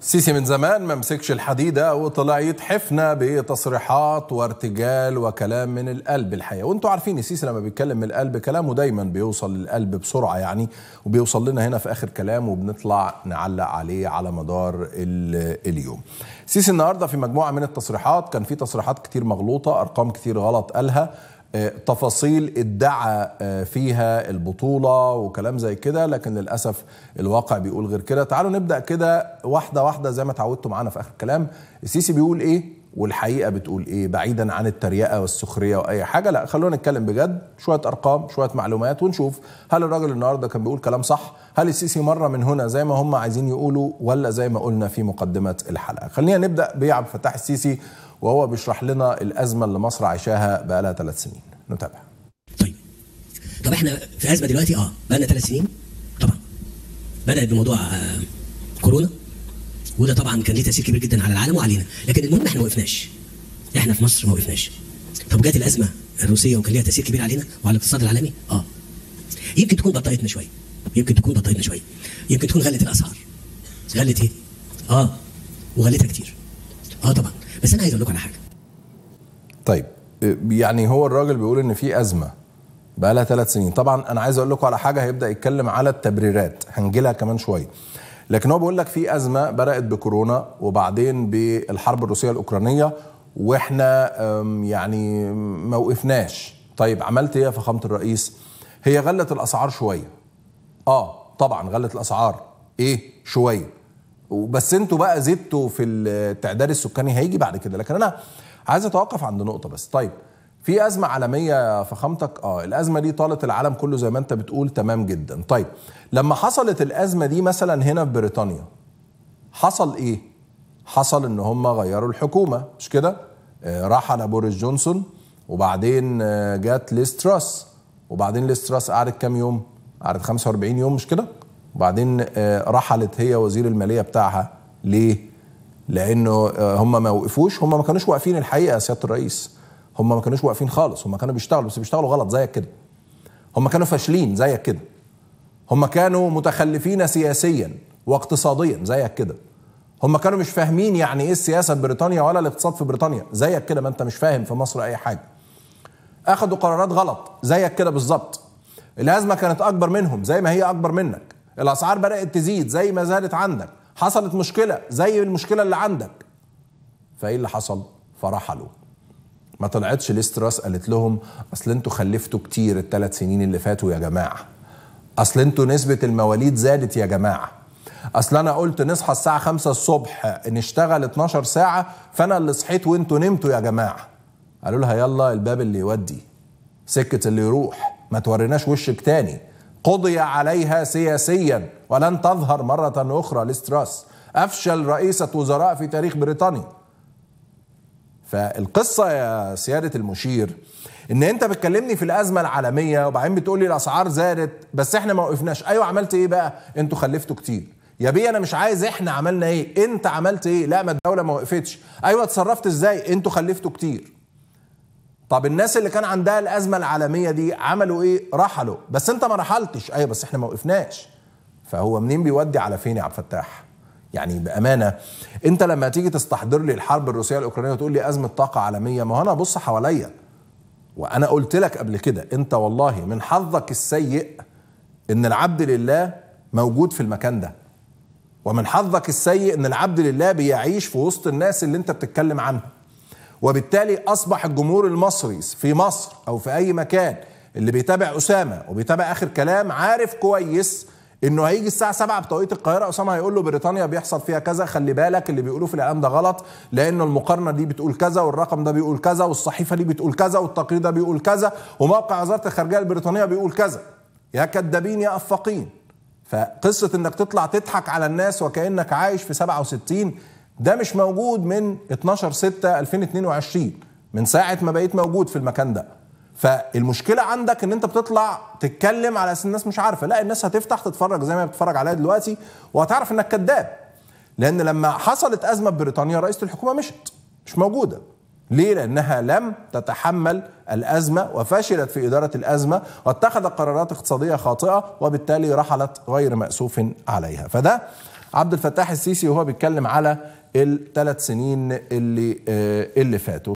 السيسي من زمان ما مسكش الحديدة وطلع يتحفنا بتصريحات وارتجال وكلام من القلب الحقيقة وانتوا عارفين السيسي لما بيتكلم من القلب كلامه دايما بيوصل للقلب بسرعة يعني وبيوصل لنا هنا في آخر كلام وبنطلع نعلق عليه على مدار اليوم السيسي النهاردة في مجموعة من التصريحات كان في تصريحات كتير مغلوطة أرقام كتير غلط قالها آه، تفاصيل ادعى آه، فيها البطولة وكلام زي كده لكن للأسف الواقع بيقول غير كده تعالوا نبدأ كده واحدة واحدة زي ما تعودتوا معانا في آخر الكلام السيسي بيقول إيه والحقيقة بتقول إيه بعيدا عن التريقة والسخرية وأي حاجة لا خلونا نتكلم بجد شوية أرقام شوية معلومات ونشوف هل الراجل النهاردة كان بيقول كلام صح هل السيسي مرة من هنا زي ما هم عايزين يقولوا ولا زي ما قلنا في مقدمة الحلقة خلينا نبدأ بعبد الفتاح السيسي وهو بيشرح لنا الازمه اللي مصر عايشاها بقى لها ثلاث سنين نتابع طيب طب احنا في ازمه دلوقتي اه بقى لنا ثلاث سنين طبعا بدات بموضوع آه كورونا وده طبعا كان ليه تاثير كبير جدا على العالم وعلينا لكن المهم احنا ما وقفناش احنا في مصر ما وقفناش طب جت الازمه الروسيه وكان ليها تاثير كبير علينا وعلى الاقتصاد العالمي اه يمكن تكون بطئتنا شويه يمكن تكون بطئتنا شويه يمكن تكون غلت الاسعار غلت ايه اه وغلتها كتير اه طبعا بس انا عايز اقول لكم على حاجه طيب يعني هو الراجل بيقول ان في ازمه بقى لها ثلاث سنين طبعا انا عايز اقول لكم على حاجه هيبدا يتكلم على التبريرات هنجيلها كمان شويه لكن هو بيقول لك في ازمه بدات بكورونا وبعدين بالحرب الروسيه الاوكرانيه واحنا يعني ما وقفناش طيب عملت ايه يا فخامه الرئيس هي غلت الاسعار شويه اه طبعا غلت الاسعار ايه شويه وبس انتوا بقى زدتوا في التعداد السكاني هيجي بعد كده لكن انا عايز اتوقف عند نقطه بس طيب في ازمه عالميه فخامتك اه الازمه دي طالت العالم كله زي ما انت بتقول تمام جدا طيب لما حصلت الازمه دي مثلا هنا في بريطانيا حصل ايه حصل ان هم غيروا الحكومه مش كده آه، راح على بوريس جونسون وبعدين آه، جات ليستراس وبعدين ليستراس قعدت كام يوم قعدت 45 يوم مش كده وبعدين آه، رحلت هي وزير الماليه بتاعها ليه؟ لانه آه، هم ما وقفوش هم ما كانوش واقفين الحقيقه يا سياده الرئيس هم ما كانوش واقفين خالص هم كانوا بيشتغلوا بس بيشتغلوا غلط زيك كده هم كانوا فاشلين زيك كده هم كانوا متخلفين سياسيا واقتصاديا زيك كده هم كانوا مش فاهمين يعني ايه السياسه في بريطانيا ولا الاقتصاد في بريطانيا زيك كده ما انت مش فاهم في مصر اي حاجه اخدوا قرارات غلط زيك كده بالظبط الازمه كانت اكبر منهم زي ما هي اكبر منك الاسعار بدات تزيد زي ما زادت عندك حصلت مشكله زي المشكله اللي عندك فايه اللي حصل فرحلوا ما طلعتش ليستراس قالت لهم اصل انتوا خلفتوا كتير الثلاث سنين اللي فاتوا يا جماعه اصل انتوا نسبه المواليد زادت يا جماعه اصل انا قلت نصحى الساعه 5 الصبح نشتغل 12 ساعه فانا اللي صحيت وانتوا نمتوا يا جماعه قالوا لها يلا الباب اللي يودي سكه اللي يروح ما توريناش وشك تاني قضي عليها سياسيا ولن تظهر مرة أخرى لستراس أفشل رئيسة وزراء في تاريخ بريطانيا فالقصة يا سيادة المشير ان انت بتكلمني في الازمه العالميه وبعدين بتقول لي الاسعار زادت بس احنا ما وقفناش ايوه عملت ايه بقى انتوا خلفتوا كتير يا بي انا مش عايز احنا عملنا ايه انت عملت ايه لا ما الدوله ما وقفتش ايوه اتصرفت ازاي انتوا خلفتوا كتير طب الناس اللي كان عندها الازمه العالميه دي عملوا ايه؟ رحلوا بس انت ما رحلتش ايوه بس احنا ما وقفناش فهو منين بيودي على فين يا عبد الفتاح؟ يعني بامانه انت لما تيجي تستحضر لي الحرب الروسيه الاوكرانيه وتقول لي ازمه طاقه عالميه ما هو انا ابص حواليا وانا قلت لك قبل كده انت والله من حظك السيء ان العبد لله موجود في المكان ده ومن حظك السيء ان العبد لله بيعيش في وسط الناس اللي انت بتتكلم عنها وبالتالي اصبح الجمهور المصري في مصر او في اي مكان اللي بيتابع اسامه وبيتابع اخر كلام عارف كويس انه هيجي الساعه 7 بتوقيت القاهره اسامه هيقول له بريطانيا بيحصل فيها كذا خلي بالك اللي بيقولوه في الاعلام ده غلط لان المقارنه دي بتقول كذا والرقم ده بيقول كذا والصحيفه دي بتقول كذا والتقرير ده بيقول كذا وموقع وزاره الخارجيه البريطانيه بيقول كذا يا كدابين يا افاقين فقصه انك تطلع تضحك على الناس وكانك عايش في 67 ده مش موجود من 12 6 2022 من ساعه ما بقيت موجود في المكان ده فالمشكله عندك ان انت بتطلع تتكلم على اساس الناس مش عارفه لا الناس هتفتح تتفرج زي ما بتتفرج عليها دلوقتي وهتعرف انك كذاب لان لما حصلت ازمه بريطانيا رئيسه الحكومه مشت مش موجوده ليه؟ لأنها لم تتحمل الأزمة وفشلت في إدارة الأزمة واتخذت قرارات اقتصادية خاطئة وبالتالي رحلت غير مأسوف عليها فده عبد الفتاح السيسي وهو بيتكلم على الثلاث سنين اللي آه، اللي فاتوا